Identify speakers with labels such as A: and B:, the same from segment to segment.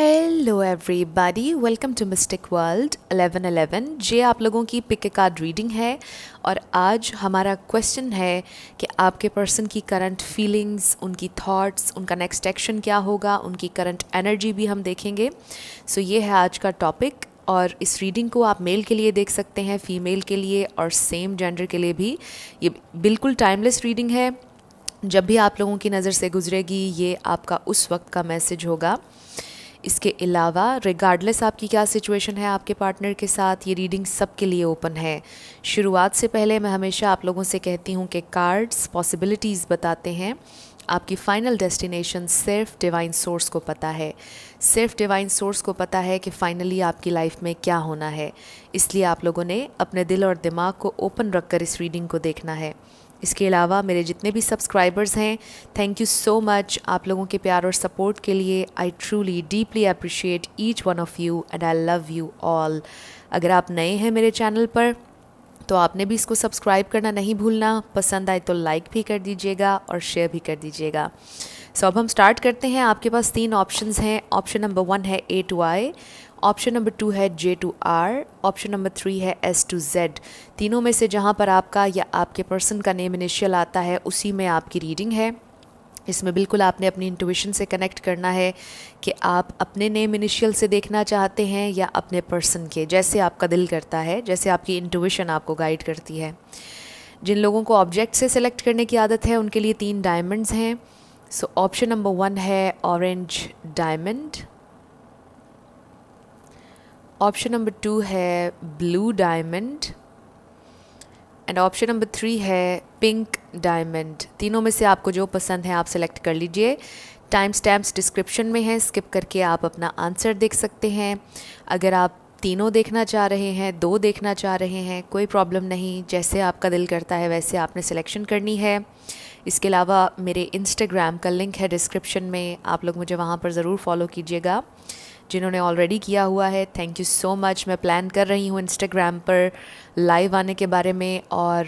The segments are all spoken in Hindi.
A: Hello everybody welcome to mystic world 1111 ये आप लोगों की पिक कार्ड रीडिंग है और आज हमारा क्वेश्चन है कि आपके पर्सन की करंट फीलिंग्स उनकी थॉट्स उनका नेक्स्ट एक्शन क्या होगा उनकी करंट एनर्जी भी हम देखेंगे सो so ये है आज का टॉपिक और इस रीडिंग को आप मेल के लिए देख सकते हैं फीमेल के लिए और सेम जेंडर के लिए भी ये बिल्कुल टाइमलेस रीडिंग है जब भी आप लोगों की नज़र से गुजरेगी ये आपका उस वक्त का मैसेज होगा इसके अलावा रिगार्डलेस आपकी क्या सिचुएशन है आपके पार्टनर के साथ ये रीडिंग सबके लिए ओपन है शुरुआत से पहले मैं हमेशा आप लोगों से कहती हूँ कि कार्ड्स पॉसिबिलिटीज़ बताते हैं आपकी फ़ाइनल डेस्टिनेशन सिर्फ डिवाइन सोर्स को पता है सिर्फ डिवाइन सोर्स को पता है कि फ़ाइनली आपकी लाइफ में क्या होना है इसलिए आप लोगों ने अपने दिल और दिमाग को ओपन रखकर इस रीडिंग को देखना है इसके अलावा मेरे जितने भी सब्सक्राइबर्स हैं थैंक यू सो मच आप लोगों के प्यार और सपोर्ट के लिए I truly deeply appreciate each one of you and I love you all अगर आप नए हैं मेरे चैनल पर तो आपने भी इसको सब्सक्राइब करना नहीं भूलना पसंद आए तो लाइक भी कर दीजिएगा और शेयर भी कर दीजिएगा सो so, अब हम स्टार्ट करते हैं आपके पास तीन ऑप्शंस हैं ऑप्शन नंबर वन है A to I option number two है J to R option number three है एस टू जेड तीनों में से जहाँ पर आपका या आपके पर्सन का नेम इनिशियल आता है उसी में आपकी रीडिंग है इसमें बिल्कुल आपने अपनी इंटुविशन से कनेक्ट करना है कि आप अपने नेम इनिशियल से देखना चाहते हैं या अपने पर्सन के जैसे आपका दिल करता है जैसे आपकी इंटुविशन आपको गाइड करती है जिन लोगों को ऑब्जेक्ट से सेलेक्ट करने की आदत है उनके लिए तीन डायमंड्स हैं सो ऑप्शन नंबर वन है orange diamond option number two है blue diamond and option number three है पिंक डायमंड तीनों में से आपको जो पसंद है आप सेलेक्ट कर लीजिए टाइम स्टैम्प्स डिस्क्रिप्शन में हैं स्किप करके आप अपना आंसर देख सकते हैं अगर आप तीनों देखना चाह रहे हैं दो देखना चाह रहे हैं कोई प्रॉब्लम नहीं जैसे आपका दिल करता है वैसे आपने सिलेक्शन करनी है इसके अलावा मेरे इंस्टाग्राम का लिंक है डिस्क्रिप्शन में आप लोग मुझे वहाँ पर ज़रूर फॉलो कीजिएगा जिन्होंने ऑलरेडी किया हुआ है थैंक यू सो मच मैं प्लान कर रही हूँ इंस्टाग्राम पर लाइव आने के बारे में और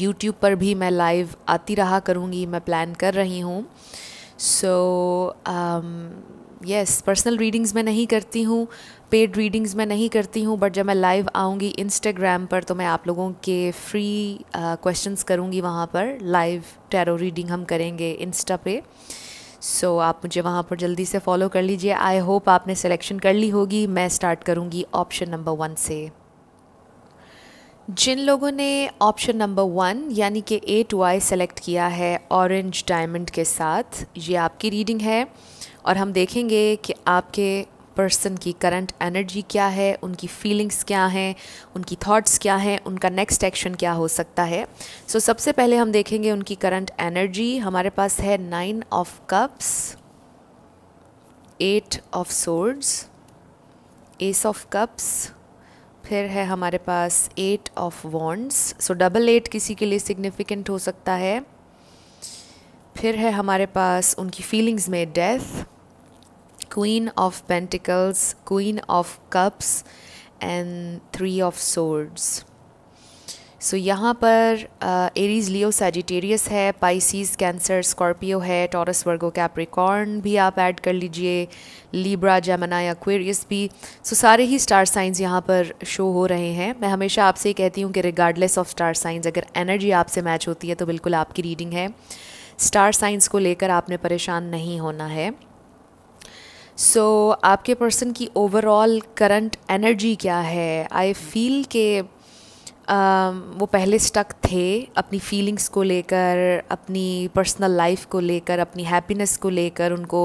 A: यूट्यूब uh, पर भी मैं लाइव आती रहा करूँगी मैं प्लान कर रही हूँ सो यस पर्सनल रीडिंग्स मैं नहीं करती हूँ पेड रीडिंग्स मैं नहीं करती हूँ बट जब मैं लाइव आऊँगी इंस्टाग्राम पर तो मैं आप लोगों के फ्री क्वेश्चंस uh, करूँगी वहाँ पर लाइव टैरो रीडिंग हम करेंगे इंस्टा पे सो so, आप मुझे वहाँ पर जल्दी से फॉलो कर लीजिए आई होप आपने सिलेक्शन कर ली होगी मैं स्टार्ट करूँगी ऑप्शन नंबर वन से जिन लोगों ने ऑप्शन नंबर वन यानी कि ए टू आई सेलेक्ट किया है ऑरेंज डायमंड के साथ ये आपकी रीडिंग है और हम देखेंगे कि आपके पर्सन की करंट एनर्जी क्या है उनकी फीलिंग्स क्या हैं उनकी थॉट्स क्या हैं उनका नेक्स्ट एक्शन क्या हो सकता है सो so, सबसे पहले हम देखेंगे उनकी करंट एनर्जी हमारे पास है nine of cups eight of swords ace of cups फिर है हमारे पास eight of wands so double eight किसी के लिए सिग्निफिकेंट हो सकता है फिर है हमारे पास उनकी फीलिंग्स में death Queen of Pentacles, Queen of Cups and three of swords so यहाँ पर एरीज लियो सेजिटेरियस है पाइसीज कैंसर स्कॉर्पियो है टॉरस वर्गो कैप्रिकॉर्न भी आप ऐड कर लीजिए लीब्रा जैमना या क्वेरियस भी सो so, सारे ही स्टार साइंस यहाँ पर शो हो रहे हैं मैं हमेशा आपसे कहती हूँ कि रिगार्डलेस ऑफ स्टार साइंस अगर एनर्जी आपसे मैच होती है तो बिल्कुल आपकी रीडिंग है स्टार साइंस को लेकर आपने परेशान नहीं होना है सो so, आपके पर्सन की ओवरऑल करंट एनर्जी क्या है आई फील के um, वो पहले स्टक थे अपनी फीलिंग्स को लेकर अपनी पर्सनल लाइफ को लेकर अपनी हैप्पीनेस को लेकर उनको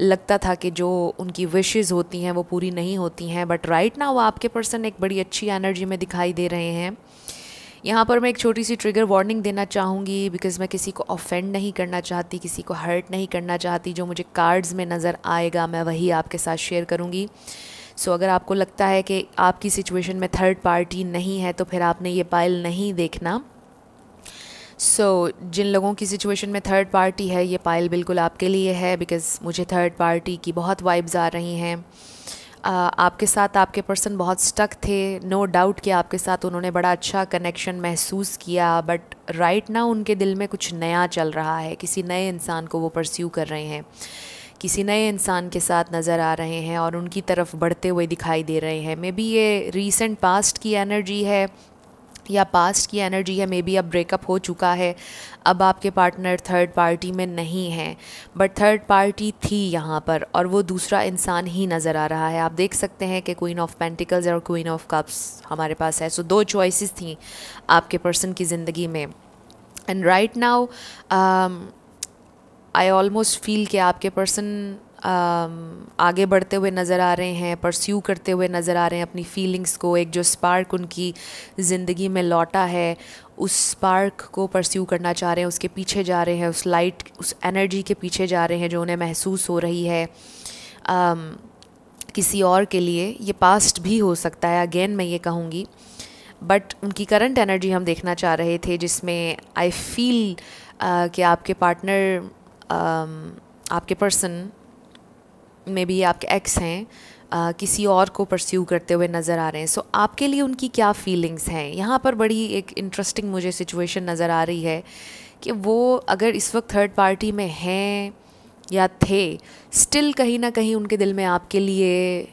A: लगता था कि जो उनकी विशेज़ होती हैं वो पूरी नहीं होती हैं बट राइट ना वो आपके पर्सन एक बड़ी अच्छी एनर्जी में दिखाई दे रहे हैं यहाँ पर मैं एक छोटी सी ट्रिगर वार्निंग देना चाहूँगी बिकॉज़ मैं किसी को ऑफेंड नहीं करना चाहती किसी को हर्ट नहीं करना चाहती जो मुझे कार्ड्स में नज़र आएगा मैं वही आपके साथ शेयर करूँगी सो so, अगर आपको लगता है कि आपकी सिचुएशन में थर्ड पार्टी नहीं है तो फिर आपने ये पाइल नहीं देखना सो so, जिन लोगों की सिचुएशन में थर्ड पार्टी है ये पाइल बिल्कुल आपके लिए है बिकॉज़ मुझे थर्ड पार्टी की बहुत वाइब्स आ रही हैं आपके साथ आपके पर्सन बहुत स्टक थे नो no डाउट कि आपके साथ उन्होंने बड़ा अच्छा कनेक्शन महसूस किया बट राइट ना उनके दिल में कुछ नया चल रहा है किसी नए इंसान को वो परस्यू कर रहे हैं किसी नए इंसान के साथ नज़र आ रहे हैं और उनकी तरफ बढ़ते हुए दिखाई दे रहे हैं मे बी ये रीसेंट पास्ट की एनर्जी है या पास्ट की एनर्जी है मे बी अब ब्रेकअप हो चुका है अब आपके पार्टनर थर्ड पार्टी में नहीं हैं बट थर्ड पार्टी थी यहाँ पर और वो दूसरा इंसान ही नज़र आ रहा है आप देख सकते हैं कि क्वीन ऑफ पेंटिकल्स और क्वीन ऑफ कप्स हमारे पास है सो so, दो चॉइसेस थी आपके पर्सन की ज़िंदगी में and right now I almost feel कि आपके पर्सन आगे बढ़ते हुए नज़र आ रहे हैं परस्यू करते हुए नज़र आ रहे हैं अपनी फीलिंग्स को एक जो स्पार्क उनकी ज़िंदगी में लौटा है उस स्पार्क को परस्यू करना चाह रहे हैं उसके पीछे जा रहे हैं उस लाइट उस एनर्जी के पीछे जा रहे हैं जो उन्हें महसूस हो रही है um, किसी और के लिए ये पास्ट भी हो सकता है अगेन मैं ये कहूँगी बट उनकी करंट एनर्जी हम देखना चाह रहे थे जिसमें आई फील uh, कि आपके पार्टनर um, आपके पर्सन मे बी आपके एक्स हैं आ, किसी और को परस्यू करते हुए नज़र आ रहे हैं सो so, आपके लिए उनकी क्या फीलिंग्स हैं यहाँ पर बड़ी एक इंटरेस्टिंग मुझे सिचुएशन नज़र आ रही है कि वो अगर इस वक्त थर्ड पार्टी में हैं या थे स्टिल कहीं ना कहीं उनके दिल में आपके लिए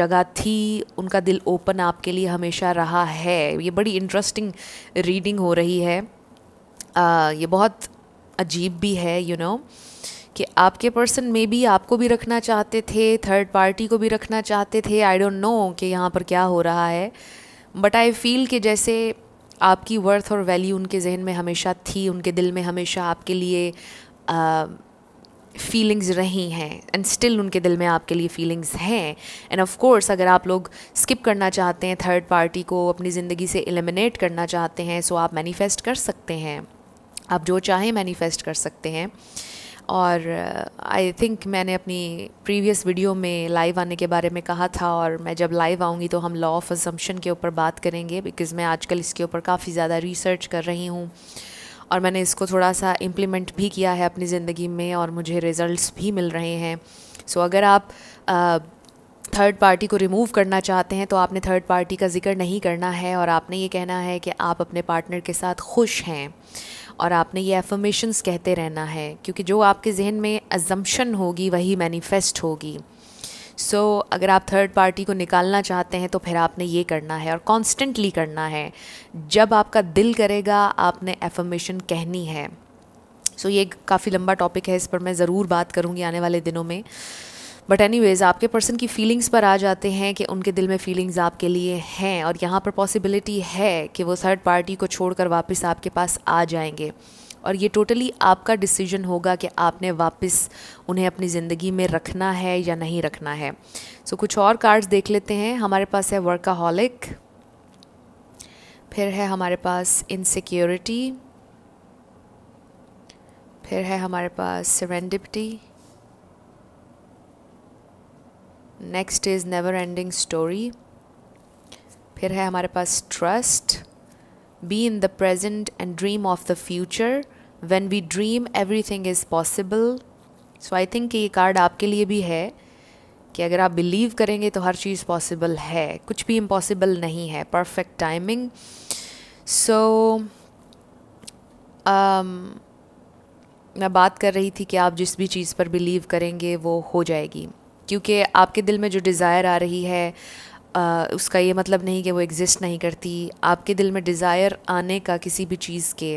A: जगह थी उनका दिल ओपन आपके लिए हमेशा रहा है ये बड़ी इंटरेस्टिंग रीडिंग हो रही है आ, ये बहुत अजीब भी है यू you नो know? कि आपके पर्सन मे बी आपको भी रखना चाहते थे थर्ड पार्टी को भी रखना चाहते थे आई डोंट नो कि यहाँ पर क्या हो रहा है बट आई फील कि जैसे आपकी वर्थ और वैल्यू उनके जहन में हमेशा थी उनके दिल में हमेशा आपके लिए फीलिंग्स रही हैं एंड स्टिल उनके दिल में आपके लिए फीलिंग्स हैं एंड ऑफ कोर्स अगर आप लोग स्किप करना चाहते हैं थर्ड पार्टी को अपनी ज़िंदगी से एलिमिनेट करना चाहते हैं सो आप मैनिफेस्ट कर सकते हैं आप जो चाहें मैनिफेस्ट कर सकते हैं और आई uh, थिंक मैंने अपनी प्रीवियस वीडियो में लाइव आने के बारे में कहा था और मैं जब लाइव आऊँगी तो हम लॉ ऑफ असम्पशन के ऊपर बात करेंगे बिकॉज़ मैं आजकल इसके ऊपर काफ़ी ज़्यादा रिसर्च कर रही हूँ और मैंने इसको थोड़ा सा इम्प्लीमेंट भी किया है अपनी ज़िंदगी में और मुझे रिज़ल्ट भी मिल रहे हैं सो so, अगर आप आ, थर्ड पार्टी को रिमूव करना चाहते हैं तो आपने थर्ड पार्टी का जिक्र नहीं करना है और आपने ये कहना है कि आप अपने पार्टनर के साथ खुश हैं और आपने ये एफर्मेशंस कहते रहना है क्योंकि जो आपके जहन में अजम्पन होगी वही मैनिफेस्ट होगी सो so, अगर आप थर्ड पार्टी को निकालना चाहते हैं तो फिर आपने ये करना है और कॉन्स्टेंटली करना है जब आपका दिल करेगा आपने एफर्मेशन कहनी है सो so, ये काफ़ी लंबा टॉपिक है इस पर मैं ज़रूर बात करूँगी आने वाले दिनों में बट एनीवेज आपके पर्सन की फीलिंग्स पर आ जाते हैं कि उनके दिल में फीलिंग्स आपके लिए हैं और यहाँ पर पॉसिबिलिटी है कि वो थर्ड पार्टी को छोड़कर वापस आपके पास आ जाएंगे और ये टोटली आपका डिसीजन होगा कि आपने वापस उन्हें अपनी ज़िंदगी में रखना है या नहीं रखना है सो so, कुछ और कार्ड्स देख लेते हैं हमारे पास है वर्काहॉलिक फिर है हमारे पास इनसिक्योरिटी फिर है हमारे पास serendipity next is never ending story फिर है हमारे पास trust be in the present and dream of the future when we dream everything is possible so I think ये कार्ड आपके लिए भी है कि अगर आप बिलीव करेंगे तो हर चीज़ पॉसिबल है कुछ भी इम्पॉसिबल नहीं है परफेक्ट टाइमिंग सो मैं बात कर रही थी कि आप जिस भी चीज़ पर बिलीव करेंगे वो हो जाएगी क्योंकि आपके दिल में जो डिज़ायर आ रही है आ, उसका ये मतलब नहीं कि वो एग्ज़िस्ट नहीं करती आपके दिल में डिज़ायर आने का किसी भी चीज़ के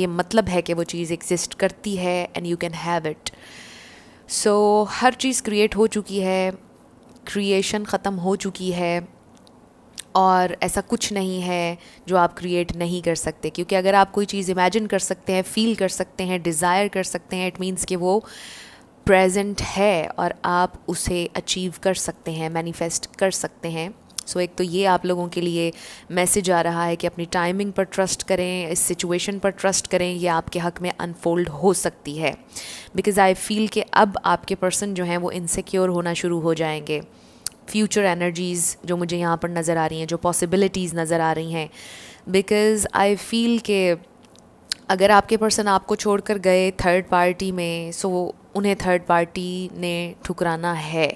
A: ये मतलब है कि वो चीज़ एग्ज़िस्ट करती है and you can have it so हर चीज़ क्रिएट हो चुकी है क्रिएशन ख़त्म हो चुकी है और ऐसा कुछ नहीं है जो आप क्रिएट नहीं कर सकते क्योंकि अगर आप कोई चीज़ इमेजिन कर सकते हैं फील कर सकते हैं डिज़ायर कर सकते हैं इट मीन्स कि वो प्रेजेंट है और आप उसे अचीव कर सकते हैं मैनिफेस्ट कर सकते हैं सो so, एक तो ये आप लोगों के लिए मैसेज आ रहा है कि अपनी टाइमिंग पर ट्रस्ट करें इस सिचुएशन पर ट्रस्ट करें ये आपके हक में अनफोल्ड हो सकती है बिकॉज़ आई फील कि अब आपके पर्सन जो हैं वो इनसिक्योर होना शुरू हो जाएंगे फ्यूचर एनर्जीज़ जो मुझे यहाँ पर नज़र आ रही हैं जो पॉसिबिलिटीज़ नज़र आ रही हैं बिकॉज़ आई फील के अगर आपके पर्सन आपको छोड़कर गए थर्ड पार्टी में सो उन्हें थर्ड पार्टी ने ठुकराना है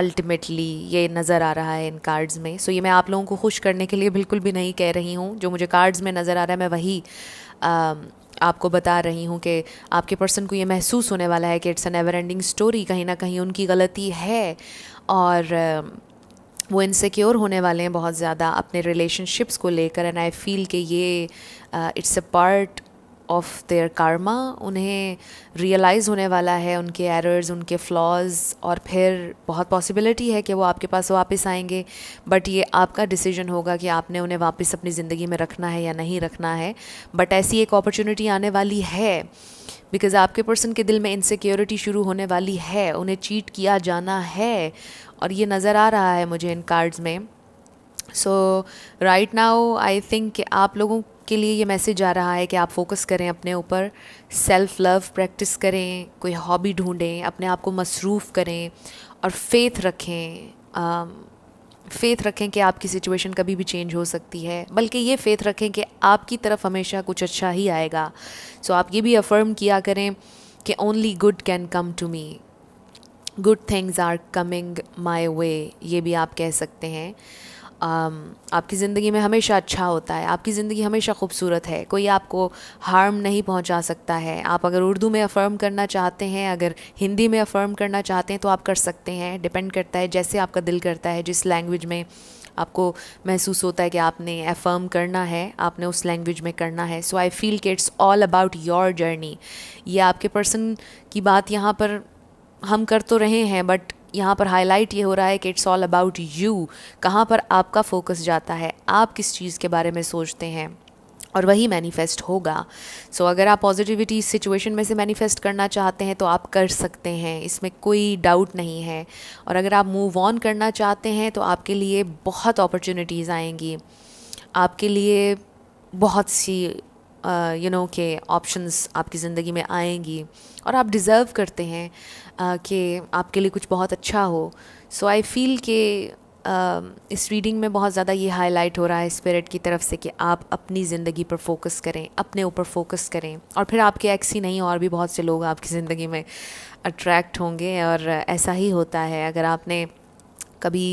A: अल्टीमेटली ये नज़र आ रहा है इन कार्ड्स में सो so, ये मैं आप लोगों को खुश करने के लिए बिल्कुल भी नहीं कह रही हूँ जो मुझे कार्ड्स में नज़र आ रहा है मैं वही आ, आपको बता रही हूँ कि आपके पर्सन को ये महसूस होने वाला है कि it's an ever ending story कहीं ना कहीं उनकी गलती है और वो इनसिक्योर होने वाले हैं बहुत ज़्यादा अपने रिलेशनशिप्स को लेकर एंड आई फील कि ये it's a part of their karma उन्हें रियलाइज़ होने वाला है उनके एरर्स उनके फ्लॉज और फिर बहुत पॉसिबिलिटी है कि वो आपके पास वापस आएंगे बट ये आपका डिसीजन होगा कि आपने उन्हें वापस अपनी ज़िंदगी में रखना है या नहीं रखना है बट ऐसी एक अपॉर्चुनिटी आने वाली है बिकॉज़ आपके पर्सन के दिल में इनसिक्योरिटी शुरू होने वाली है उन्हें चीट किया जाना है और ये नज़र आ रहा है मुझे इन कार्ड्स में so right now I think आप लोगों के लिए ये मैसेज आ रहा है कि आप फोकस करें अपने ऊपर सेल्फ़ लव प्रैक्टिस करें कोई हॉबी ढूंढें अपने आप को मसरूफ़ करें और फेथ रखें फेथ um, रखें कि आपकी सिचुएशन कभी भी चेंज हो सकती है बल्कि ये फेथ रखें कि आपकी तरफ हमेशा कुछ अच्छा ही आएगा सो so, आप ये भी अफर्म किया करें कि only good can come to me good things are coming my way ये भी आप कह सकते हैं Um, आपकी ज़िंदगी में हमेशा अच्छा होता है आपकी ज़िंदगी हमेशा खूबसूरत है कोई आपको हार्म नहीं पहुंचा सकता है आप अगर उर्दू में अफ़र्म करना चाहते हैं अगर हिंदी में अफ़र्म करना चाहते हैं तो आप कर सकते हैं डिपेंड करता है जैसे आपका दिल करता है जिस लैंग्वेज में आपको महसूस होता है कि आपने अफ़र्म करना है आपने उस लैंग्वेज में करना है सो आई फील कि it's all about your journey ये आपके पर्सन की बात यहाँ पर हम कर तो रहे हैं बट यहाँ पर हाईलाइट ये हो रहा है कि इट्स ऑल अबाउट यू कहाँ पर आपका फोकस जाता है आप किस चीज़ के बारे में सोचते हैं और वही मैनिफेस्ट होगा सो so, अगर आप पॉजिटिविटी इस सिचुएशन में से मैनिफेस्ट करना चाहते हैं तो आप कर सकते हैं इसमें कोई डाउट नहीं है और अगर आप मूव ऑन करना चाहते हैं तो आपके लिए बहुत अपॉर्चुनिटीज़ आएंगी आपके लिए बहुत सी यू नो के ऑप्शंस आपकी ज़िंदगी में आएंगी और आप डिज़र्व करते हैं uh, कि आपके लिए कुछ बहुत अच्छा हो सो आई फील के इस रीडिंग में बहुत ज़्यादा ये हाईलाइट हो रहा है स्पिरिट की तरफ से कि आप अपनी ज़िंदगी पर फोकस करें अपने ऊपर फोकस करें और फिर आपके एक्स ही नहीं और भी बहुत से लोग आपकी ज़िंदगी में अट्रैक्ट होंगे और ऐसा ही होता है अगर आपने कभी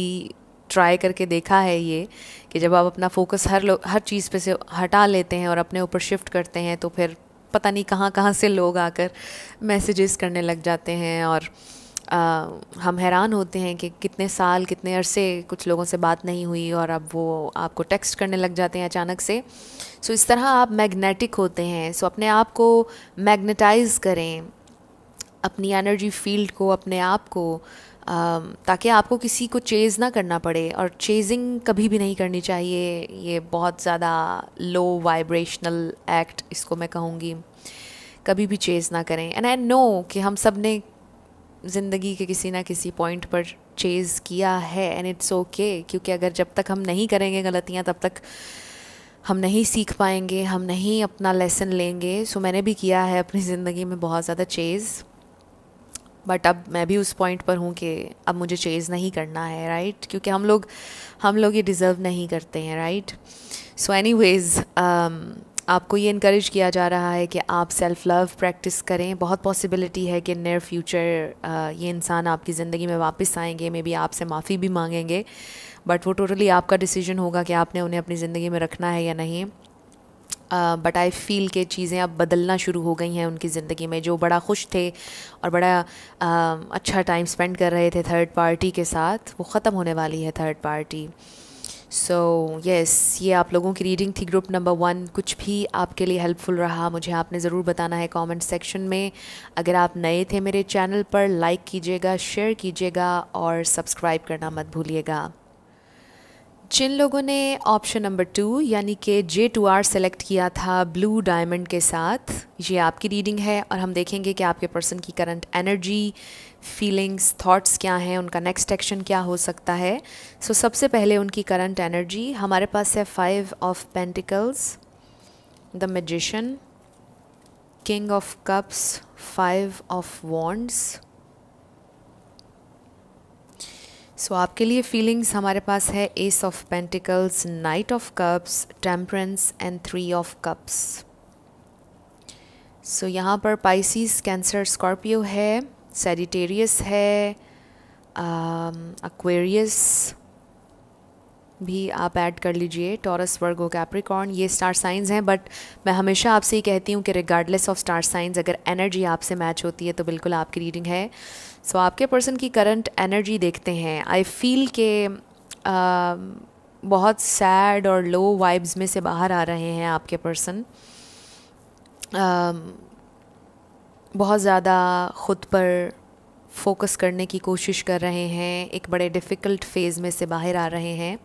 A: ट्राई करके देखा है ये कि जब आप अपना फोकस हर लोग हर चीज़ पे से हटा लेते हैं और अपने ऊपर शिफ्ट करते हैं तो फिर पता नहीं कहाँ कहाँ से लोग आकर मैसेजेस करने लग जाते हैं और आ, हम हैरान होते हैं कि कितने साल कितने अरसे कुछ लोगों से बात नहीं हुई और अब वो आपको टेक्स्ट करने लग जाते हैं अचानक से सो so, इस तरह आप मैग्नेटिक होते हैं सो so, अपने आप को मैग्नेटाइज करें अपनी एनर्जी फील्ड को अपने आप को ताकि आपको किसी को चेज़ ना करना पड़े और चेजिंग कभी भी नहीं करनी चाहिए ये बहुत ज़्यादा लो वाइब्रेशनल एक्ट इसको मैं कहूँगी कभी भी चेज़ ना करें एंड आई नो कि हम सब ने ज़िंदगी के किसी ना किसी पॉइंट पर चेज़ किया है एंड इट्स ओके क्योंकि अगर जब तक हम नहीं करेंगे गलतियाँ तब तक हम नहीं सीख पाएंगे हम नहीं अपना लेसन लेंगे सो so, मैंने भी किया है अपनी ज़िंदगी में बहुत ज़्यादा चेज़ बट अब मैं भी उस पॉइंट पर हूँ कि अब मुझे चेज़ नहीं करना है राइट right? क्योंकि हम लोग हम लोग ये डिज़र्व नहीं करते हैं राइट सो एनी वेज़ आपको ये इनक्रेज किया जा रहा है कि आप सेल्फ़ लव प्रैक्टिस करें बहुत पॉसिबिलिटी है कि नियर फ्यूचर uh, ये इंसान आपकी ज़िंदगी में वापस आएंगे मे बी आपसे माफ़ी भी मांगेंगे बट वो टोटली आपका डिसीजन होगा कि आपने उन्हें अपनी ज़िंदगी में रखना है या नहीं बट आई फील के चीज़ें अब बदलना शुरू हो गई हैं उनकी ज़िंदगी में जो बड़ा खुश थे और बड़ा uh, अच्छा टाइम स्पेंड कर रहे थे थर्ड पार्टी के साथ वो ख़त्म होने वाली है third party so so, yes yes, ये आप लोगों की रीडिंग थी ग्रुप नंबर वन कुछ भी आपके लिए हेल्पफुल रहा मुझे आपने ज़रूर बताना है कमेंट सेक्शन में अगर आप नए थे मेरे चैनल पर लाइक कीजिएगा शेयर कीजिएगा और सब्सक्राइब करना मत भूलिएगा जिन लोगों ने ऑप्शन नंबर टू यानी कि जे टू आर सेलेक्ट किया था ब्लू डायमंड के साथ ये आपकी रीडिंग है और हम देखेंगे कि आपके पर्सन की करंट एनर्जी फीलिंग्स थॉट्स क्या हैं उनका नेक्स्ट एक्शन क्या हो सकता है सो so, सबसे पहले उनकी करंट एनर्जी हमारे पास है five of pentacles the magician king of cups five of wands so so, आपके लिए फीलिंग्स हमारे पास है ace of pentacles knight of cups temperance and three of cups so यहाँ पर पाइसिस कैंसर स्कॉर्पियो है सेडिटेरियस है एक्वेरियस um, uh, भी आप ऐड कर लीजिए टॉरस वर्गो कैप्रिकॉर्न ये स्टार साइंस हैं बट मैं हमेशा आपसे ये कहती हूँ कि रिगार्डलेस ऑफ स्टार साइंस अगर एनर्जी आपसे मैच होती है तो बिल्कुल आपकी रीडिंग है सो so, आपके पर्सन की करंट एनर्जी देखते हैं आई फील के आ, um, बहुत सैड और लो वाइब्स में से बाहर आ रहे हैं आपके पर्सन um, बहुत ज़्यादा ख़ुद पर फोकस करने की कोशिश कर रहे हैं एक बड़े डिफ़िकल्ट फेज़ में से बाहर आ रहे हैं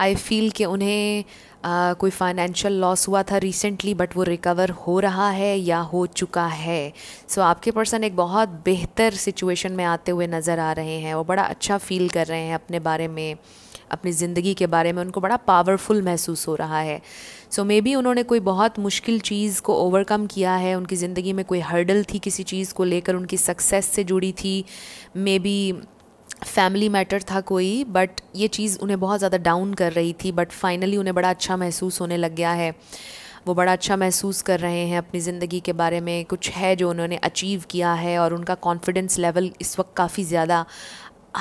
A: आई फील कि उन्हें आ, कोई फाइनेंशियल लॉस हुआ था रिसेंटली बट वो रिकवर हो रहा है या हो चुका है सो so, आपके पर्सन एक बहुत बेहतर सिचुएशन में आते हुए नज़र आ रहे हैं वो बड़ा अच्छा फील कर रहे हैं अपने बारे में अपनी ज़िंदगी के बारे में उनको बड़ा पावरफुल महसूस हो रहा है सो मे बी उन्होंने कोई बहुत मुश्किल चीज़ को ओवरकम किया है उनकी ज़िंदगी में कोई हर्डल थी किसी चीज़ को लेकर उनकी सक्सेस से जुड़ी थी मे बी फैमिली मैटर था कोई बट ये चीज़ उन्हें बहुत ज़्यादा डाउन कर रही थी बट फाइनली उन्हें बड़ा अच्छा महसूस होने लग गया है वो बड़ा अच्छा महसूस कर रहे हैं अपनी ज़िंदगी के बारे में कुछ है जो उन्होंने अचीव किया है और उनका कॉन्फिडेंस लेवल इस वक्त काफ़ी ज़्यादा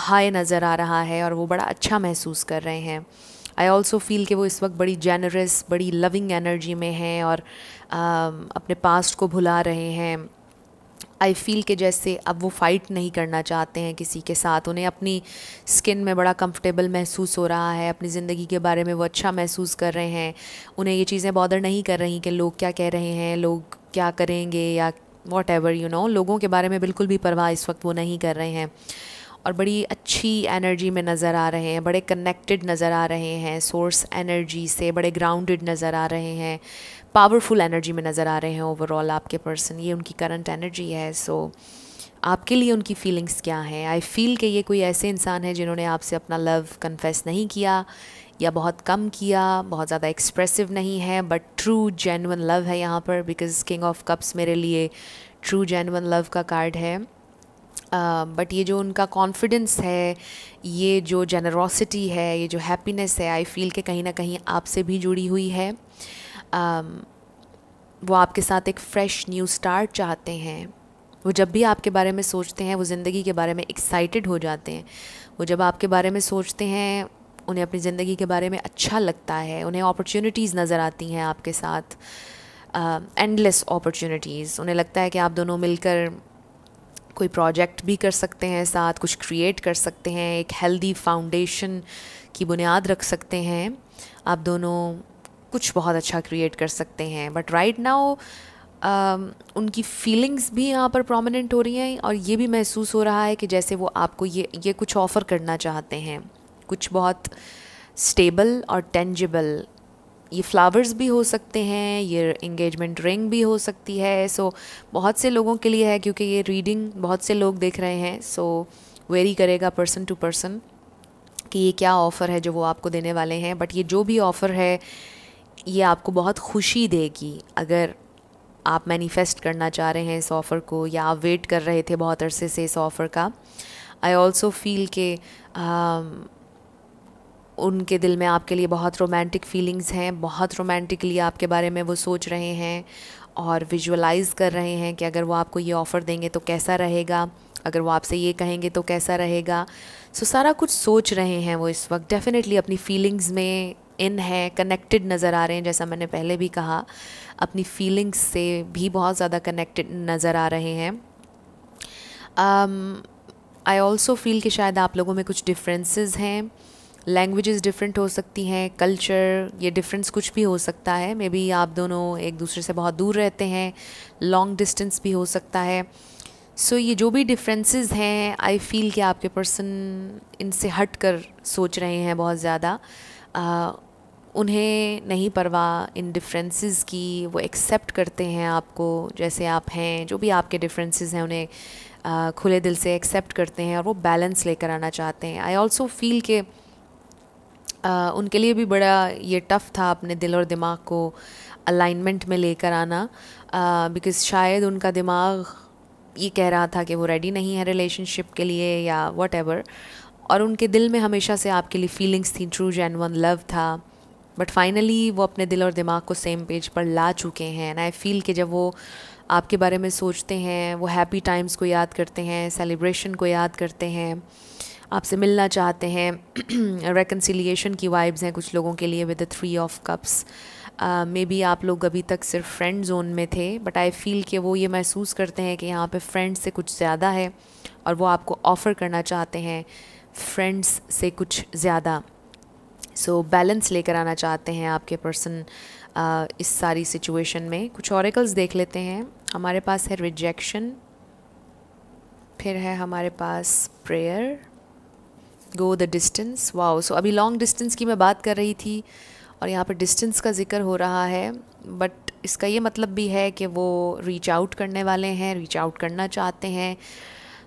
A: हाई नज़र आ रहा है और वो बड़ा अच्छा महसूस कर रहे हैं आई ऑल्सो फील कि वो इस वक्त बड़ी जेनरस बड़ी लविंग एनर्जी में हैं और आ, अपने पास्ट को भुला रहे हैं आई फील के जैसे अब वो फ़ाइट नहीं करना चाहते हैं किसी के साथ उन्हें अपनी स्किन में बड़ा कंफर्टेबल महसूस हो रहा है अपनी ज़िंदगी के बारे में वो अच्छा महसूस कर रहे हैं उन्हें ये चीज़ें बॉदर नहीं कर रही कि लोग क्या कह रहे हैं लोग क्या करेंगे या वॉट एवर यू नो लोगों के बारे में बिल्कुल भी परवाह इस वक्त वो नहीं कर रहे हैं और बड़ी अच्छी एनर्जी में नज़र आ रहे हैं बड़े कनेक्टेड नज़र आ रहे हैं सोर्स एनर्जी से बड़े ग्राउंडेड नज़र आ रहे हैं पावरफुल एनर्जी में नज़र आ रहे हैं ओवरऑल आपके पर्सन ये उनकी करंट एनर्जी है सो आपके लिए उनकी फीलिंग्स क्या हैं आई फील कि ये कोई ऐसे इंसान है जिन्होंने आपसे अपना लव कन्फेस नहीं किया या बहुत कम किया बहुत ज़्यादा एक्सप्रेसिव नहीं है बट ट्रू जेनवन लव है यहाँ पर बिकॉज किंग ऑफ कप्स मेरे लिए ट्रू जेनवन लव का कार्ड है बट uh, ये जो उनका कॉन्फिडेंस है ये जो जेनरोसिटी है ये जो हैप्पीनेस है आई फील के कहीं ना कहीं आपसे भी जुड़ी हुई है uh, Um, वो आपके साथ एक फ़्रेश न्यू स्टार्ट चाहते हैं वो जब भी आपके बारे में सोचते हैं वो ज़िंदगी के बारे में एक्साइटेड हो जाते हैं वो जब आपके बारे में सोचते हैं उन्हें अपनी ज़िंदगी के बारे में अच्छा लगता है उन्हें अपॉर्चुनिटीज़ नज़र आती हैं आपके साथ एंडलेस uh, अपॉर्चुनिटीज़ उन्हें लगता है कि आप दोनों मिलकर कोई प्रोजेक्ट भी कर सकते हैं साथ कुछ क्रिएट कर सकते हैं एक हेल्दी फाउंडेशन की बुनियाद रख सकते हैं आप दोनों कुछ बहुत अच्छा क्रिएट कर सकते हैं बट राइट नाउ उनकी फीलिंग्स भी यहाँ पर प्रोमिनेंट हो रही हैं और ये भी महसूस हो रहा है कि जैसे वो आपको ये ये कुछ ऑफ़र करना चाहते हैं कुछ बहुत स्टेबल और टेंजिबल ये फ्लावर्स भी हो सकते हैं ये इंगेजमेंट रिंग भी हो सकती है सो so, बहुत से लोगों के लिए है क्योंकि ये रीडिंग बहुत से लोग देख रहे हैं सो so, वेरी करेगा पर्सन टू पर्सन कि ये क्या ऑफ़र है जो वो आपको देने वाले हैं बट ये जो भी ऑफ़र है ये आपको बहुत खुशी देगी अगर आप मैनिफेस्ट करना चाह रहे हैं इस ऑफ़र को या आप वेट कर रहे थे बहुत अरसे से इस ऑफ़र का आई ऑल्सो फील के um, उनके दिल में आपके लिए बहुत रोमांटिक फीलिंग्स हैं बहुत रोमांटिकली आपके बारे में वो सोच रहे हैं और विजुअलाइज़ कर रहे हैं कि अगर वो आपको ये ऑफ़र देंगे तो कैसा रहेगा अगर वो आपसे ये कहेंगे तो कैसा रहेगा सो so, सारा कुछ सोच रहे हैं वो इस वक्त डेफ़िनेटली अपनी फीलिंग्स में इन है कनेक्टेड नज़र आ रहे हैं जैसा मैंने पहले भी कहा अपनी फीलिंग्स से भी बहुत ज़्यादा कनेक्टेड नज़र आ रहे हैं आई ऑल्सो फील कि शायद आप लोगों में कुछ डिफरेंसेस हैं लैंग्वेजेस डिफरेंट हो सकती हैं कल्चर ये डिफरेंस कुछ भी हो सकता है मे बी आप दोनों एक दूसरे से बहुत दूर रहते हैं लॉन्ग डिस्टेंस भी हो सकता है सो so, ये जो भी डिफरेंसेस हैं आई फील कि आपके पर्सन इनसे हट कर सोच रहे हैं बहुत ज़्यादा uh, उन्हें नहीं परवाह इन डिफरेंसेस की वो एक्सेप्ट करते हैं आपको जैसे आप हैं जो भी आपके डिफरेंसेस हैं उन्हें खुले दिल से एक्सेप्ट करते हैं और वो बैलेंस लेकर आना चाहते हैं आई ऑल्सो फील के आ, उनके लिए भी बड़ा ये टफ़ था अपने दिल और दिमाग को अलाइनमेंट में लेकर आना बिकॉज़ शायद उनका दिमाग ये कह रहा था कि वो रेडी नहीं है रिलेशनशिप के लिए या वट और उनके दिल में हमेशा से आपके लिए फीलिंग्स थी ट्रू जैन लव था बट फाइनली वो अपने दिल और दिमाग को सेम पेज पर ला चुके हैं एंड आई फील कि जब वो आपके बारे में सोचते हैं वो हैप्पी टाइम्स को याद करते हैं सेलिब्रेशन को याद करते हैं आपसे मिलना चाहते हैं रेकन्सिलियेशन की वाइब्स हैं कुछ लोगों के लिए with the three of cups maybe आप लोग अभी तक सिर्फ फ्रेंड जोन में थे बट आई फील कि वो ये महसूस करते हैं कि यहाँ पे फ्रेंड्स से कुछ ज़्यादा है और वो आपको ऑफ़र करना चाहते हैं फ्रेंड्स से कुछ ज़्यादा सो so, बैलेंस लेकर आना चाहते हैं आपके पर्सन uh, इस सारी सिचुएशन में कुछ औरकल्स देख लेते हैं हमारे पास है रिजेक्शन फिर है हमारे पास prayer go the distance wow so अभी लॉन्ग डिस्टेंस की मैं बात कर रही थी और यहाँ पर डिस्टेंस का जिक्र हो रहा है बट इसका ये मतलब भी है कि वो रीच आउट करने वाले हैं रीच आउट करना चाहते हैं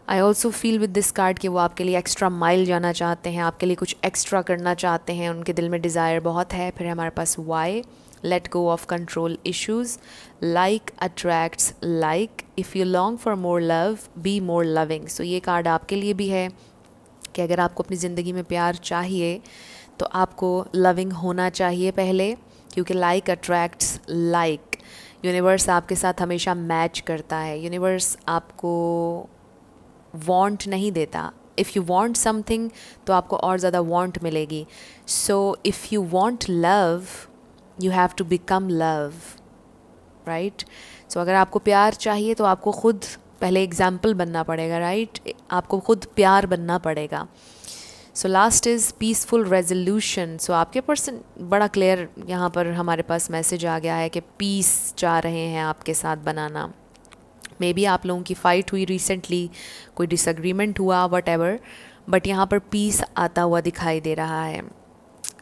A: I also feel with this card कि वो आपके लिए एक्स्ट्रा माइल जाना चाहते हैं आपके लिए कुछ एक्स्ट्रा करना चाहते हैं उनके दिल में डिज़ायर बहुत है फिर हमारे पास why let go of control issues like attracts like if you long for more love be more loving so ये कार्ड आपके लिए भी है कि अगर आपको अपनी ज़िंदगी में प्यार चाहिए तो आपको लविंग होना चाहिए पहले क्योंकि लाइक अट्रैक्ट्स लाइक यूनिवर्स आपके साथ हमेशा मैच करता है यूनिवर्स आपको वांट नहीं देता इफ़ यू वांट समथिंग तो आपको और ज़्यादा वांट मिलेगी so if you want love you have to become love right so अगर आपको प्यार चाहिए तो आपको खुद पहले एग्जाम्पल बनना पड़ेगा राइट right? आपको खुद प्यार बनना पड़ेगा so last is peaceful resolution so आपके पर्सन बड़ा क्लियर यहाँ पर हमारे पास मैसेज आ गया है कि पीस चाह रहे हैं आपके साथ बनाना मे बी आप लोगों की फ़ाइट हुई रिसेंटली कोई डिसग्रीमेंट हुआ वट एवर बट यहाँ पर पीस आता हुआ दिखाई दे रहा है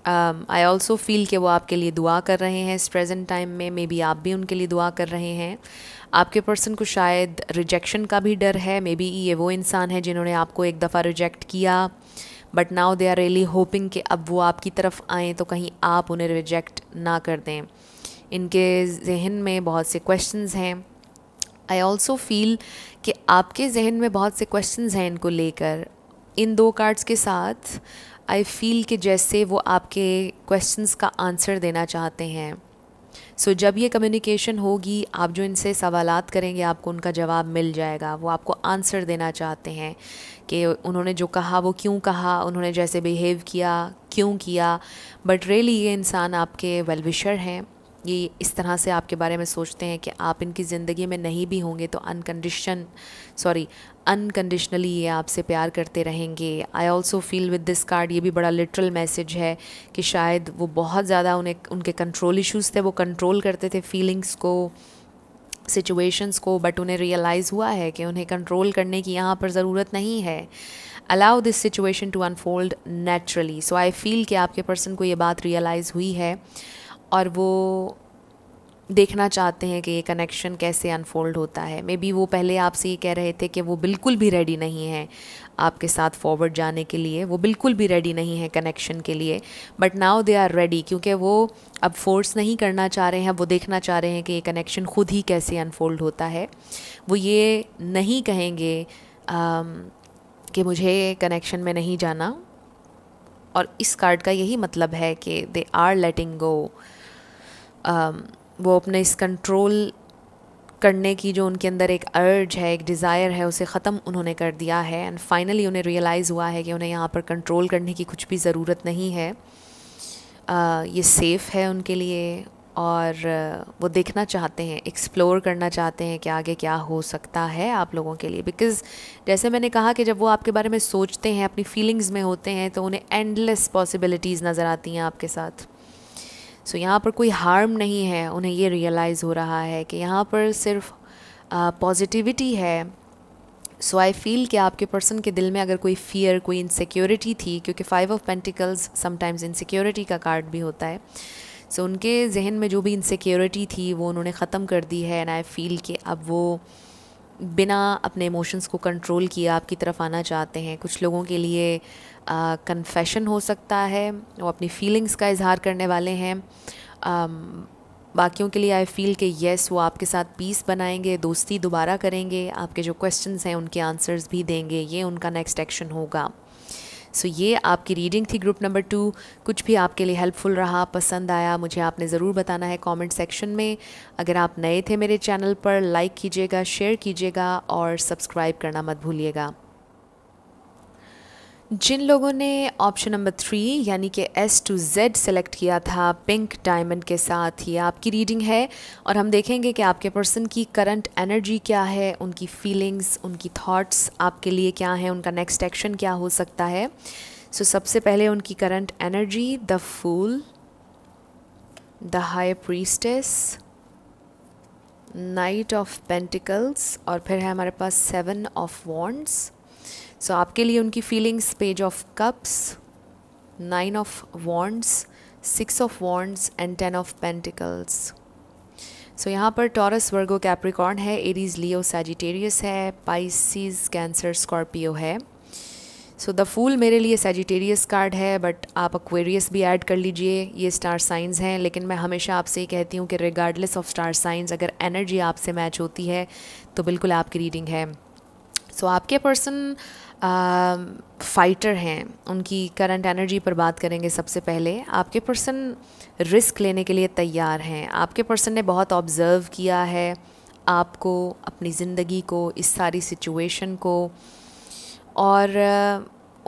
A: आई ऑल्सो फील कि वो आपके लिए दुआ कर रहे हैं इस प्रेजेंट टाइम में मे बी आप भी उनके लिए दुआ कर रहे हैं आपके पर्सन को शायद रिजेक्शन का भी डर है मे बी ये वो इंसान है जिन्होंने आपको एक दफ़ा रिजेक्ट किया but now they are really hoping कि अब वो आपकी तरफ आएँ तो कहीं आप उन्हें रिजेक्ट ना कर दें इनके जहन में बहुत से क्वेश्चंस हैं आई ऑल्सो फील कि आपके जहन में बहुत से क्वेश्चन हैं इनको लेकर इन दो कार्ड्स के साथ आई फील कि जैसे वो आपके क्वेश्चंस का आंसर देना चाहते हैं सो so, जब ये कम्युनिकेशन होगी आप जो इनसे सवाल करेंगे आपको उनका जवाब मिल जाएगा वो आपको आंसर देना चाहते हैं कि उन्होंने जो कहा वो क्यों कहा उन्होंने जैसे बिहेव किया क्यों किया बट रियली really ये इंसान आपके वेलविशर हैं ये इस तरह से आपके बारे में सोचते हैं कि आप इनकी ज़िंदगी में नहीं भी होंगे तो अनकंडीशन सॉरी अनकंडीशनली ये आपसे प्यार करते रहेंगे I also feel with this card ये भी बड़ा लिटरल मैसेज है कि शायद वो बहुत ज़्यादा उन्हें उनके कंट्रोल इश्यूज़ थे वो कंट्रोल करते थे फीलिंग्स को सिचुएशंस को बट उन्हें रियलाइज़ हुआ है कि उन्हें कंट्रोल करने की यहाँ पर ज़रूरत नहीं है allow this situation to unfold naturally so I feel कि आपके पर्सन को ये बात रियलाइज़ हुई है और वो देखना चाहते हैं कि ये कनेक्शन कैसे अनफोल्ड होता है मे बी वो पहले आपसे ये कह रहे थे कि वो बिल्कुल भी रेडी नहीं है आपके साथ फॉरवर्ड जाने के लिए वो बिल्कुल भी रेडी नहीं है कनेक्शन के लिए but now they are ready क्योंकि वो अब फोर्स नहीं करना चाह रहे हैं वो देखना चाह रहे हैं कि ये कनेक्शन खुद ही कैसे अनफोल्ड होता है वो ये नहीं कहेंगे um, कि मुझे कनेक्शन में नहीं जाना और इस कार्ड का यही मतलब है कि they are letting go Um, वो अपने इस कंट्रोल करने की जो उनके अंदर एक अर्ज है एक डिज़ायर है उसे ख़त्म उन्होंने कर दिया है एंड फाइनली उन्हें रियलाइज़ हुआ है कि उन्हें यहाँ पर कंट्रोल करने की कुछ भी ज़रूरत नहीं है आ, uh, ये सेफ़ है उनके लिए और uh, वो देखना चाहते हैं एक्सप्लोर करना चाहते हैं कि आगे क्या हो सकता है आप लोगों के लिए बिकॉज़ जैसे मैंने कहा कि जब वो आपके बारे में सोचते हैं अपनी फीलिंग्स में होते हैं तो उन्हें एंडलेस पॉसिबिलिटीज़ नज़र आती हैं आपके साथ सो so, यहाँ पर कोई हार्म नहीं है उन्हें ये रियलाइज़ हो रहा है कि यहाँ पर सिर्फ पॉजिटिविटी uh, है सो आई फील कि आपके पर्सन के दिल में अगर कोई फियर कोई इनसिक्योरिटी थी क्योंकि five of pentacles sometimes insecurity का कार्ड भी होता है सो so, उनके जहन में जो भी इनसिक्योरिटी थी वो उन्होंने ख़त्म कर दी है एंड आई फील कि अब वो बिना अपने इमोशंस को कंट्रोल किए आपकी तरफ आना चाहते हैं कुछ लोगों के लिए कन्फेशन हो सकता है वो अपनी फीलिंग्स का इजहार करने वाले हैं बाकियों के लिए आई फील के येस वो आपके साथ पीस बनाएंगे दोस्ती दोबारा करेंगे आपके जो क्वेश्चंस हैं उनके आंसर्स भी देंगे ये उनका नेक्स्ट एक्शन होगा सो so, ये आपकी रीडिंग थी ग्रुप नंबर टू कुछ भी आपके लिए हेल्पफुल रहा पसंद आया मुझे आपने ज़रूर बताना है कमेंट सेक्शन में अगर आप नए थे मेरे चैनल पर लाइक कीजिएगा शेयर कीजिएगा और सब्सक्राइब करना मत भूलिएगा जिन लोगों ने ऑप्शन नंबर थ्री यानी कि एस टू जेड सेलेक्ट किया था पिंक डायमंड के साथ ये आपकी रीडिंग है और हम देखेंगे कि आपके पर्सन की करंट एनर्जी क्या है उनकी फीलिंग्स उनकी थॉट्स आपके लिए क्या है उनका नेक्स्ट एक्शन क्या हो सकता है सो so, सबसे पहले उनकी current energy the fool the high priestess knight of pentacles और फिर है हमारे पास seven of wands so so, आपके लिए उनकी feelings page of cups nine of wands six of wands and ten of pentacles so यहाँ पर टॉरस वर्गो कैप्रिकॉर्न है एरीज लियो सैजिटेरियस है पाइसिस कैंसर स्कॉर्पियो है सो द फूल मेरे लिए सेजिटेरियस कार्ड है बट आप अक्वेरियस भी ऐड कर लीजिए ये स्टार साइंस हैं लेकिन मैं हमेशा आपसे ये कहती हूँ कि रिगार्डलेस ऑफ स्टार साइंस अगर एनर्जी आपसे मैच होती है तो बिल्कुल आपकी रीडिंग है सो so, आपके पर्सन फाइटर हैं उनकी करंट एनर्जी पर बात करेंगे सबसे पहले आपके पर्सन रिस्क लेने के लिए तैयार हैं आपके पर्सन ने बहुत ऑब्ज़र्व किया है आपको अपनी ज़िंदगी को इस सारी सिचुएशन को और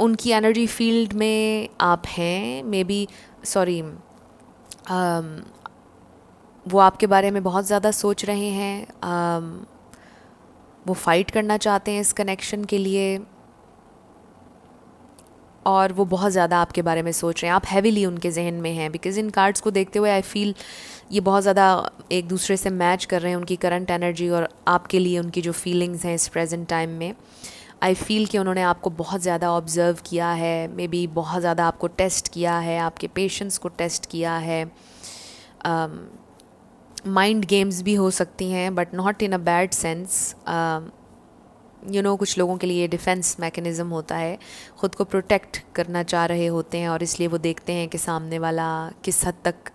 A: उनकी एनर्जी फील्ड में आप हैं मे बी सॉरी वो आपके बारे में बहुत ज़्यादा सोच रहे हैं आ, वो फ़ाइट करना चाहते हैं इस कनेक्शन के लिए और वो बहुत ज़्यादा आपके बारे में सोच रहे हैं आप हैवीली उनके जहन में हैं बिकॉज इन कार्ड्स को देखते हुए आई फील ये बहुत ज़्यादा एक दूसरे से मैच कर रहे हैं उनकी करंट एनर्जी और आपके लिए उनकी जो फीलिंग्स हैं इस प्रेजेंट टाइम में आई फील कि उन्होंने आपको बहुत ज़्यादा ऑब्ज़र्व किया है मे बी बहुत ज़्यादा आपको टेस्ट किया है आपके पेशेंस को टेस्ट किया है um, माइंड गेम्स भी हो सकती हैं but not in a bad sense you know कुछ लोगों के लिए डिफेंस मैकेनिज़्म होता है ख़ुद को प्रोटेक्ट करना चाह रहे होते हैं और इसलिए वो देखते हैं कि सामने वाला किस हद तक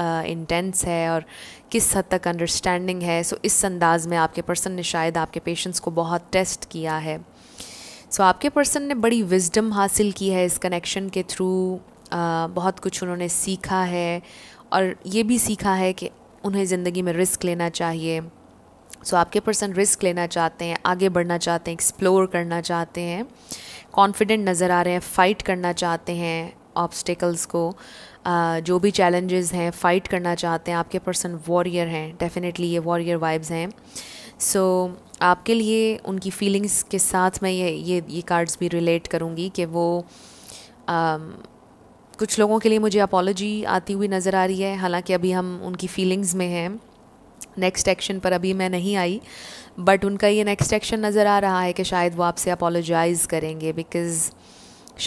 A: इंटेंस uh, है और किस हद तक अंडरस्टैंडिंग है सो so, इस अंदाज़ में आपके पर्सन ने शायद आपके पेशेंस को बहुत टेस्ट किया है सो so, आपके पर्सन ने बड़ी विजडम हासिल की है इस कनेक्शन के थ्रू uh, बहुत कुछ उन्होंने सीखा है और ये भी सीखा है कि उन्हें ज़िंदगी में रिस्क लेना चाहिए सो so, आपके पर्सन रिस्क लेना चाहते हैं आगे बढ़ना चाहते हैं एक्सप्लोर करना चाहते हैं कॉन्फिडेंट नज़र आ रहे हैं फ़ाइट करना चाहते हैं ऑब्स्टिकल्स को आ, जो भी चैलेंजेस हैं फ़ाइट करना चाहते हैं आपके पर्सन वॉरियर हैं डेफिनेटली ये वॉरियर वाइब्स हैं सो so, आपके लिए उनकी फीलिंग्स के साथ मैं ये ये ये कार्ड्स भी रिलेट करूँगी कि वो आ, कुछ लोगों के लिए मुझे अपॉलोजी आती हुई नज़र आ रही है हालांकि अभी हम उनकी फीलिंग्स में हैं नेक्स्ट एक्शन पर अभी मैं नहीं आई बट उनका ये नेक्स्ट एक्शन नज़र आ रहा है कि शायद वो आपसे अपोलोजाइज़ करेंगे बिकॉज़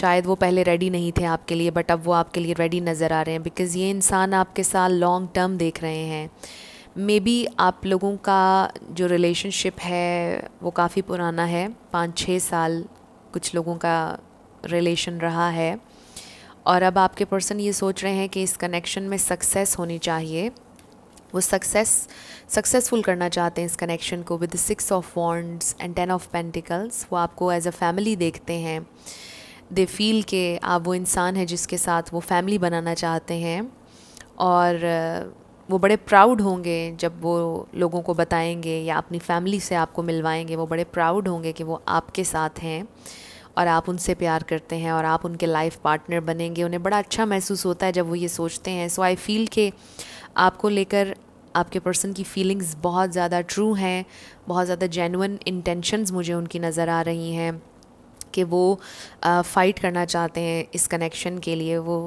A: शायद वो पहले रेडी नहीं थे आपके लिए बट अब वो आपके लिए रेडी नज़र आ रहे हैं बिकॉज़ ये इंसान आपके साथ लॉन्ग टर्म देख रहे हैं मे बी आप लोगों का जो रिलेशनशिप है वो काफ़ी पुराना है पाँच छः साल कुछ लोगों का रिलेशन रहा है और अब आपके पर्सन ये सोच रहे हैं कि इस कनेक्शन में सक्सेस होनी चाहिए वो सक्सेस सक्सेसफुल करना चाहते हैं इस कनेक्शन को with six of wands and ten of pentacles वो आपको एज अ फैमिली देखते हैं दे फील के आप वो इंसान है जिसके साथ वो फैमिली बनाना चाहते हैं और वो बड़े प्राउड होंगे जब वो लोगों को बताएंगे या अपनी फैमिली से आपको मिलवाएंगे वो बड़े प्राउड होंगे कि वो आपके साथ हैं और आप उनसे प्यार करते हैं और आप उनके लाइफ पार्टनर बनेंगे उन्हें बड़ा अच्छा महसूस होता है जब वो ये सोचते हैं सो आई फील के आपको लेकर आपके पर्सन की फीलिंग्स बहुत ज़्यादा ट्रू हैं बहुत ज़्यादा जेनुअन इंटेंशंस मुझे उनकी नज़र आ रही हैं कि वो फ़ाइट करना चाहते हैं इस कनेक्शन के लिए वो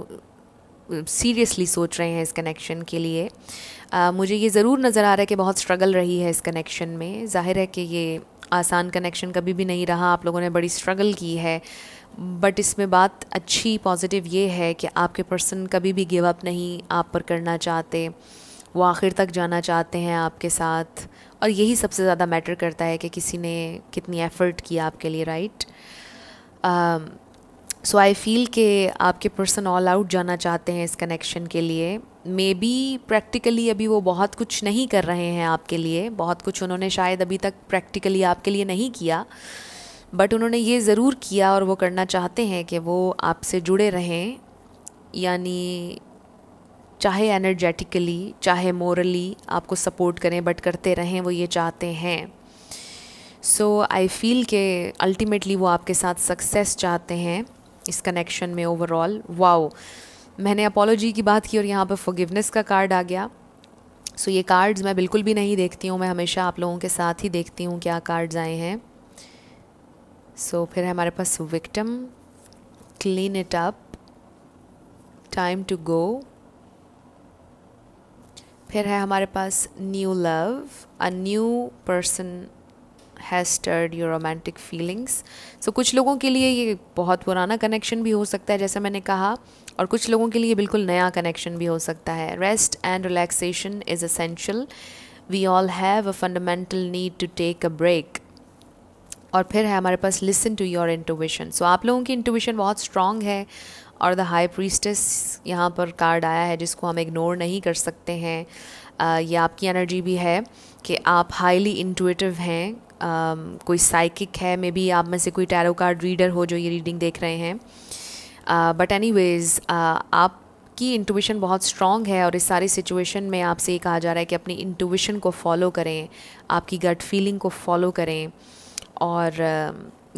A: सीरियसली सोच रहे हैं इस कनेक्शन के लिए आ, मुझे ये ज़रूर नज़र आ रहा है कि बहुत स्ट्रगल रही है इस कनेक्शन में जाहिर है कि ये आसान कनेक्शन कभी भी नहीं रहा आप लोगों ने बड़ी स्ट्रगल की है बट इसमें बात अच्छी पॉजिटिव ये है कि आपके पर्सन कभी भी गिव अप नहीं आप पर करना चाहते वो आखिर तक जाना चाहते हैं आपके साथ और यही सबसे ज़्यादा मैटर करता है कि किसी ने कितनी एफ़र्ट की आपके लिए right right? Um, so I feel के आपके पर्सन ऑल आउट जाना चाहते हैं इस कनेक्शन के लिए मे बी प्रैक्टिकली अभी वो बहुत कुछ नहीं कर रहे हैं आपके लिए बहुत कुछ उन्होंने शायद अभी तक प्रैक्टिकली आपके लिए नहीं किया बट उन्होंने ये ज़रूर किया और वो करना चाहते हैं कि वो आपसे जुड़े रहें यानी चाहे एनर्जेटिकली चाहे मोरली आपको सपोर्ट करें बट करते रहें वो ये चाहते हैं सो आई फील के अल्टीमेटली वो आपके साथ सक्सेस चाहते हैं इस कनेक्शन में ओवरऑल वाओ मैंने अपोलोजी की बात की और यहाँ पर फॉरगिवनेस का कार्ड आ गया सो ये कार्ड्स मैं बिल्कुल भी नहीं देखती हूँ मैं हमेशा आप लोगों के साथ ही देखती हूँ क्या कार्ड्स आए हैं सो so, फिर हमारे पास victim clean it up time to go फिर है हमारे पास new love a new person has stirred your romantic feelings so कुछ लोगों के लिए ये बहुत पुराना कनेक्शन भी हो सकता है जैसा मैंने कहा और कुछ लोगों के लिए बिल्कुल नया कनेक्शन भी हो सकता है rest and relaxation is essential we all have a fundamental need to take a break और फिर है हमारे पास listen to your intuition so आप लोगों की इंटोविशन बहुत स्ट्रांग है और द हाई प्रीस्टेस यहाँ पर कार्ड आया है जिसको हम इग्नोर नहीं कर सकते हैं ये आपकी एनर्जी भी है कि आप हाईली इंटुएटिव हैं um, कोई साइकिक है मे बी आप में से कोई टैरो कार्ड रीडर हो जो ये रीडिंग देख रहे हैं बट एनी वेज़ आप की इंटुविशन बहुत स्ट्रॉन्ग है और इस सारी सिचुएशन में आपसे ये कहा जा रहा है कि अपनी इंटुविशन को फॉलो करें आपकी गट फीलिंग को फॉलो करें और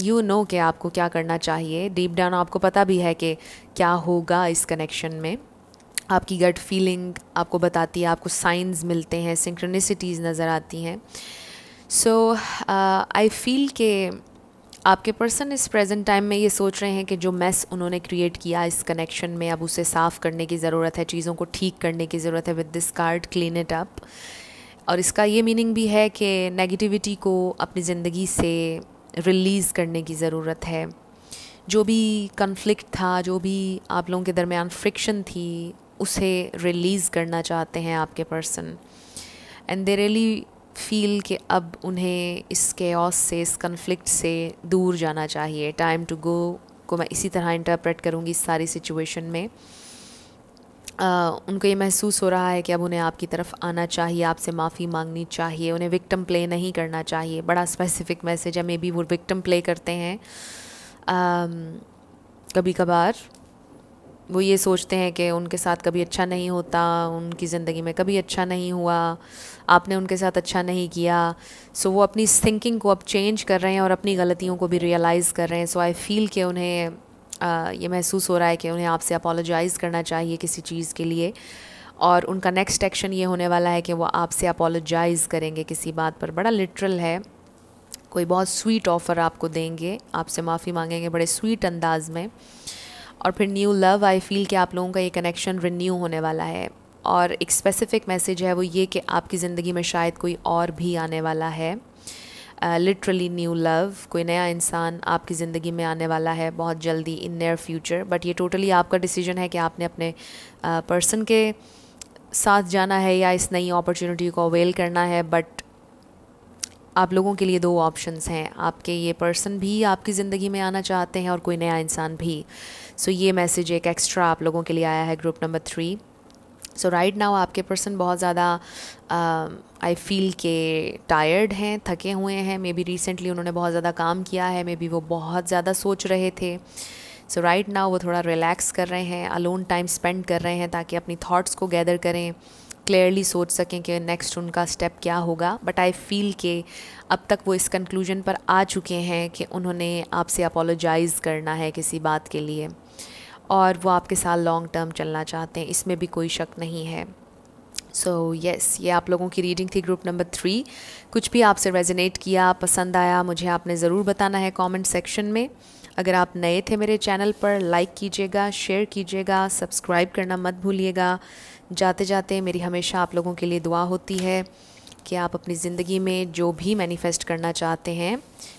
A: यू um, नो कि आपको क्या करना चाहिए डीप डाउन आपको पता भी है कि क्या होगा इस कनेक्शन में आपकी गट फीलिंग आपको बताती है आपको साइंस मिलते हैं सिंक्रनिसिटीज़ नज़र आती हैं सो आई फील के आपके पर्सन इस प्रेजेंट टाइम में ये सोच रहे हैं कि जो मैस उन्होंने क्रिएट किया इस कनेक्शन में अब उसे साफ़ करने की ज़रूरत है चीज़ों को ठीक करने की ज़रूरत है with this card clean it up और इसका ये मीनिंग भी है कि नेगेटिविटी को अपनी ज़िंदगी से रिलीज़ करने की ज़रूरत है जो भी कन्फ्लिक्ट था जो भी आप लोगों के दरमियान फ्रिक्शन थी उसे रिलीज़ करना चाहते हैं आपके person and they really feel कि अब उन्हें इस केस से इस कन्फ्लिक्ट से दूर जाना चाहिए टाइम टू गो को मैं इसी तरह इंटरप्रेट करूँगी इस सारी सिचुएशन में आ, उनको ये महसूस हो रहा है कि अब उन्हें आपकी तरफ आना चाहिए आपसे माफ़ी मांगनी चाहिए उन्हें विक्टम प्ले नहीं करना चाहिए बड़ा स्पेसिफिक मैसेज है मे बी वो विक्टम प्ले करते हैं आ, कभी कभार वो ये सोचते हैं कि उनके साथ कभी अच्छा नहीं होता उनकी ज़िंदगी में कभी अच्छा नहीं हुआ आपने उनके साथ अच्छा नहीं किया सो so, वो अपनी थिंकिंग को अब चेंज कर रहे हैं और अपनी गलतियों को भी रियलाइज़ कर रहे हैं सो आई फील कि उन्हें आ, ये महसूस हो रहा है कि उन्हें आपसे अपोलोजाइज़ करना चाहिए किसी चीज़ के लिए और उनका नेक्स्ट एक्शन ये होने वाला है कि वो आपसे अपोलोजाइज़ करेंगे किसी बात पर बड़ा लिटरल है कोई बहुत स्वीट ऑफ़र आपको देंगे आपसे माफ़ी मांगेंगे बड़े स्वीट अंदाज में और फिर न्यू लव आई फील कि आप लोगों का ये कनेक्शन रिन्यू होने वाला है और एक स्पेसिफिक मैसेज है वो ये कि आपकी ज़िंदगी में शायद कोई और भी आने वाला है लिटरली न्यू लव कोई नया इंसान आपकी ज़िंदगी में आने वाला है बहुत जल्दी इन नियर फ्यूचर बट ये टोटली आपका डिसीजन है कि आपने अपने पर्सन uh, के साथ जाना है या इस नई अपॉर्चुनिटी को अवेल करना है बट आप लोगों के लिए दो ऑप्शंस हैं आपके ये पर्सन भी आपकी ज़िंदगी में आना चाहते हैं और कोई नया इंसान भी सो ये मैसेज एक एक्स्ट्रा आप लोगों के लिए आया है group number three so right now आपके पर्सन बहुत ज़्यादा आई um, फील के टायर्ड हैं थके हुए हैं मे बी रिसेंटली उन्होंने बहुत ज़्यादा काम किया है मे बी वो बहुत ज़्यादा सोच रहे थे सो राइट नाउ वो थोड़ा रिलैक्स कर रहे हैं अलोन टाइम स्पेंड कर रहे हैं ताकि अपनी थाट्स को गैदर करें क्लियरली सोच सकें कि नेक्स्ट उनका स्टेप क्या होगा बट आई फील के अब तक वो इस कंक्लूजन पर आ चुके हैं कि उन्होंने आपसे अपोलोजाइज़ करना है किसी बात के लिए और वो आपके साथ लॉन्ग टर्म चलना चाहते हैं इसमें भी कोई शक नहीं है सो so, यस yes, ये आप लोगों की रीडिंग थी ग्रुप नंबर थ्री कुछ भी आपसे रेजिनेट किया पसंद आया मुझे आपने ज़रूर बताना है कमेंट सेक्शन में अगर आप नए थे मेरे चैनल पर लाइक कीजिएगा शेयर कीजिएगा सब्सक्राइब करना मत भूलिएगा जाते जाते मेरी हमेशा आप लोगों के लिए दुआ होती है कि आप अपनी ज़िंदगी में जो भी मैनिफेस्ट करना चाहते हैं